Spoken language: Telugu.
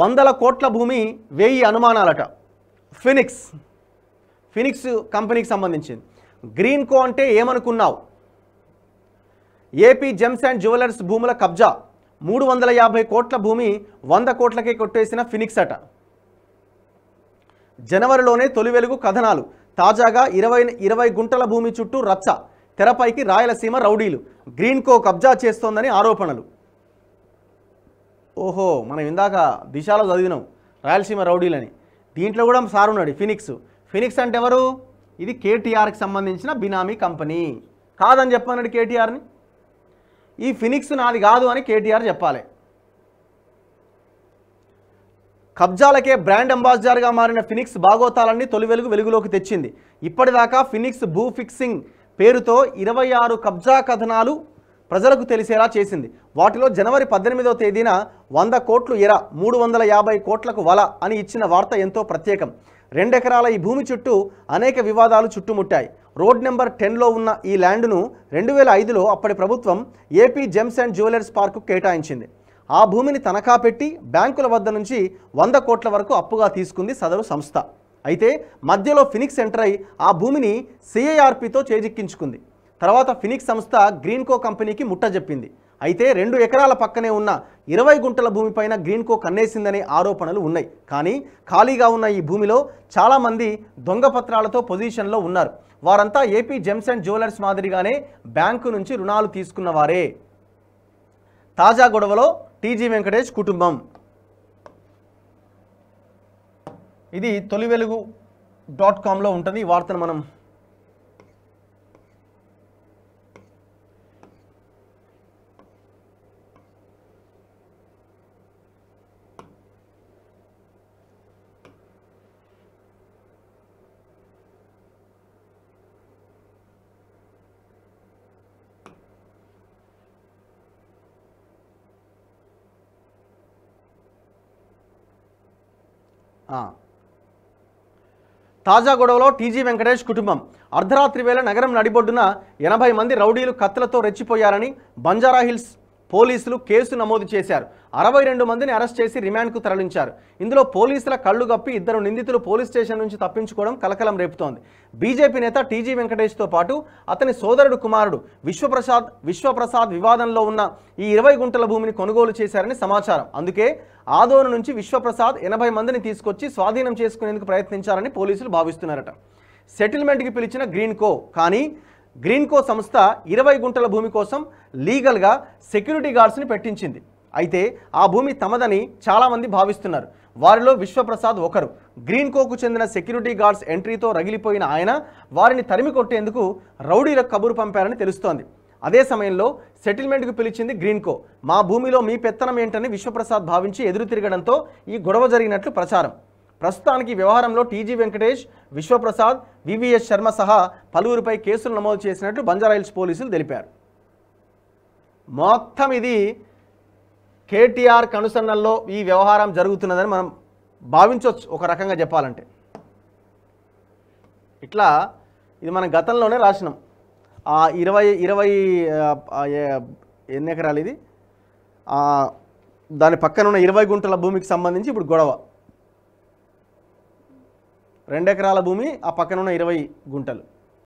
వందల కోట్ల భూమి వెయ్యి అనుమానాలట ఫినిక్స్ ఫినిక్స్ కంపెనీకి సంబంధించింది గ్రీన్ కో అంటే ఏమనుకున్నావు ఏపీ జెమ్స్ అండ్ జ్యువెలర్స్ భూముల కబ్జా మూడు వందల యాభై కోట్ల భూమి వంద కోట్లకే కొట్టేసిన ఫినిక్స్ అట జనవరిలోనే తొలి వెలుగు కథనాలు తాజాగా ఇరవై ఇరవై గుంటల భూమి చుట్టూ రచ్చ తెరపైకి రాయలసీమ రౌడీలు గ్రీన్ కో కబ్జా చేస్తోందని ఆరోపణలు ఓహో మనం ఇందాక దిశాలో చదివినాం రాయలసీమ రౌడీలని దీంట్లో కూడా సార్ ఉన్నాడు ఫినిక్స్ ఫినిక్స్ అంటే ఎవరు ఇది కేటీఆర్కి సంబంధించిన బినామీ కంపెనీ కాదని చెప్పన్నాడు కేటీఆర్ని ఈ ఫినిక్స్ నాది కాదు అని కేటీఆర్ చెప్పాలి కబ్జాలకే బ్రాండ్ అంబాసిడర్గా మారిన ఫినిక్స్ బాగోతాలన్నీ తొలి వెలుగు వెలుగులోకి తెచ్చింది ఇప్పటిదాకా ఫినిక్స్ భూ ఫిక్సింగ్ పేరుతో ఇరవై ఆరు కబ్జా కథనాలు ప్రజలకు తెలిసేలా చేసింది వాటిలో జనవరి పద్దెనిమిదో తేదీన వంద కోట్లు ఎర మూడు వందల యాభై కోట్లకు వల అని ఇచ్చిన వార్త ఎంతో ప్రత్యేకం రెండెకరాల ఈ భూమి చుట్టూ అనేక వివాదాలు చుట్టుముట్టాయి రోడ్ నెంబర్ టెన్లో ఉన్న ఈ ల్యాండ్ను రెండు వేల ఐదులో అప్పటి ప్రభుత్వం AP gems and jewellers park కేటాయించింది ఆ భూమిని తనఖా పెట్టి బ్యాంకుల వద్ద నుంచి వంద కోట్ల వరకు అప్పుగా తీసుకుంది సదరు సంస్థ అయితే మధ్యలో ఫినిక్స్ ఎంటర్ అయి ఆ భూమిని సిఐఆర్పితో చేజిక్కించుకుంది తర్వాత ఫినిక్స్ సంస్థ గ్రీన్కో కంపెనీకి ముట్టజెప్పింది అయితే రెండు ఎకరాల పక్కనే ఉన్న ఇరవై గుంటల భూమిపైన గ్రీన్కో కన్నేసిందనే ఆరోపణలు ఉన్నాయి కానీ ఖాళీగా ఉన్న ఈ భూమిలో చాలామంది దొంగ పత్రాలతో పొజిషన్లో ఉన్నారు వారంతా ఏపీ జెమ్స్ అండ్ జ్యువెలర్స్ మాదిరిగానే బ్యాంకు నుంచి రుణాలు తీసుకున్నవారే తాజా గొడవలో టీజీ వెంకటేష్ కుటుంబం ఇది తొలి వెలుగు డాట్ కామ్లో ఉంటుంది ఈ వార్తను మనం తాజా గొడవలో టీజీ వెంకటేష్ కుటుంబం అర్ధరాత్రి వేళ నగరం నడిబొడ్డున ఎనభై మంది రౌడీలు కత్తులతో రెచ్చిపోయారని బంజారాహిల్స్ పోలీసులు కేసు నమోదు చేశారు అరవై రెండు మందిని అరెస్ట్ చేసి రిమాండ్కు తరలించారు ఇందులో పోలీసుల కళ్ళు గప్పి ఇద్దరు నిందితులు పోలీస్ స్టేషన్ నుంచి తప్పించుకోవడం కలకలం రేపుతోంది బీజేపీ నేత టీజీ వెంకటేష్తో పాటు అతని సోదరుడు కుమారుడు విశ్వప్రసాద్ విశ్వప్రసాద్ వివాదంలో ఉన్న ఈ ఇరవై గుంటల భూమిని కొనుగోలు చేశారని సమాచారం అందుకే ఆదోను నుంచి విశ్వప్రసాద్ ఎనభై మందిని తీసుకొచ్చి స్వాధీనం చేసుకునేందుకు ప్రయత్నించారని పోలీసులు భావిస్తున్నారట సెటిల్మెంట్కి పిలిచిన గ్రీన్ కో కానీ గ్రీన్కో సంస్థ ఇరవై గుంటల భూమి కోసం లీగల్గా సెక్యూరిటీ గార్డ్స్ని పెట్టించింది అయితే ఆ భూమి తమదని చాలామంది భావిస్తున్నారు వారిలో విశ్వప్రసాద్ ఒకరు గ్రీన్కోకు చెందిన సెక్యూరిటీ గార్డ్స్ ఎంట్రీతో రగిలిపోయిన ఆయన వారిని తరిమి కొట్టేందుకు రౌడీల కబురు పంపారని తెలుస్తోంది అదే సమయంలో సెటిల్మెంట్కు పిలిచింది గ్రీన్కో మా భూమిలో మీ పెత్తనం ఏంటని విశ్వప్రసాద్ భావించి ఎదురు తిరగడంతో ఈ గొడవ జరిగినట్లు ప్రచారం ప్రస్తుతానికి వ్యవహారంలో టీజీ వెంకటేష్ విశ్వప్రసాద్ వివిఎస్ శర్మ సహా పలువురిపై కేసులు నమోదు చేసినట్లు బంజారాయిల్స్ పోలీసులు తెలిపారు మొత్తం ఇది కేటీఆర్ కనుసన్నల్లో ఈ వ్యవహారం జరుగుతున్నదని మనం భావించవచ్చు ఒక రకంగా చెప్పాలంటే ఇట్లా ఇది మనం గతంలోనే రాసినాం ఆ ఇరవై ఇరవై ఎన్ని ఎకరాలు ఇది దాని పక్కన ఉన్న ఇరవై గుంటల భూమికి సంబంధించి ఇప్పుడు గొడవ రెండెకరాల భూమి ఆ పక్కన ఉన్న ఇరవై గుంటలు